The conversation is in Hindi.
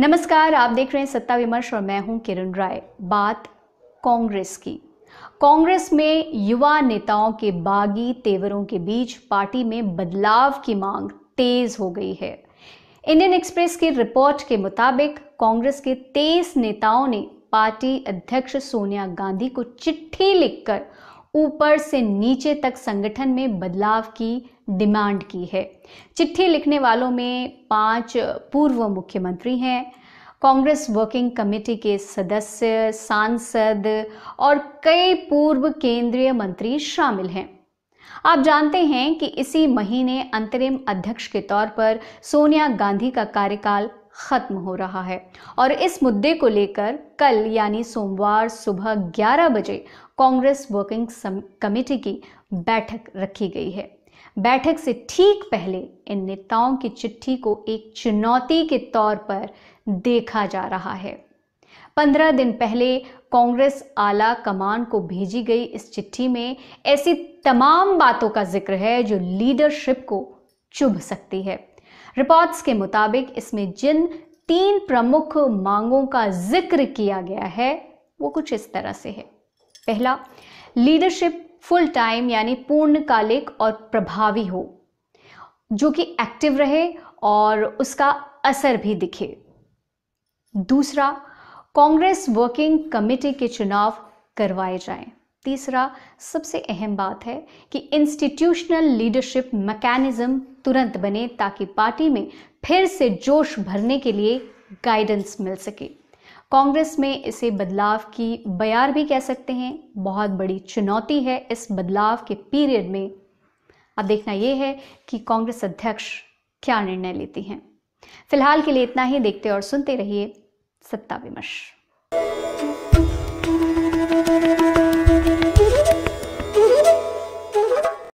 नमस्कार आप देख रहे हैं सत्ता विमर्श और मैं हूं किरण राय बात कांग्रेस की कांग्रेस में युवा नेताओं के बागी तेवरों के बीच पार्टी में बदलाव की मांग तेज हो गई है इंडियन एक्सप्रेस की रिपोर्ट के मुताबिक कांग्रेस के तेईस नेताओं ने पार्टी अध्यक्ष सोनिया गांधी को चिट्ठी लिखकर ऊपर से नीचे तक संगठन में बदलाव की डिमांड की है चिट्ठी लिखने वालों में पांच पूर्व मुख्यमंत्री हैं कांग्रेस वर्किंग कमेटी के सदस्य सांसद और कई पूर्व केंद्रीय मंत्री शामिल हैं आप जानते हैं कि इसी महीने अंतरिम अध्यक्ष के तौर पर सोनिया गांधी का कार्यकाल ख़त्म हो रहा है और इस मुद्दे को लेकर कल यानी सोमवार सुबह 11 बजे कांग्रेस वर्किंग कमेटी की बैठक रखी गई है बैठक से ठीक पहले इन नेताओं की चिट्ठी को एक चुनौती के तौर पर देखा जा रहा है पंद्रह दिन पहले कांग्रेस आला कमान को भेजी गई इस चिट्ठी में ऐसी तमाम बातों का जिक्र है जो लीडरशिप को चुभ सकती है रिपोर्ट्स के मुताबिक इसमें जिन तीन प्रमुख मांगों का जिक्र किया गया है वो कुछ इस तरह से है पहला लीडरशिप फुल टाइम यानी पूर्णकालिक और प्रभावी हो जो कि एक्टिव रहे और उसका असर भी दिखे दूसरा कांग्रेस वर्किंग कमेटी के चुनाव करवाए जाएं। तीसरा सबसे अहम बात है कि इंस्टीट्यूशनल लीडरशिप मैकेनिज्म तुरंत बने ताकि पार्टी में फिर से जोश भरने के लिए गाइडेंस मिल सके कांग्रेस में इसे बदलाव की बयार भी कह सकते हैं बहुत बड़ी चुनौती है इस बदलाव के पीरियड में अब देखना यह है कि कांग्रेस अध्यक्ष क्या निर्णय लेती हैं फिलहाल के लिए इतना ही देखते और सुनते रहिए सत्ता विमर्श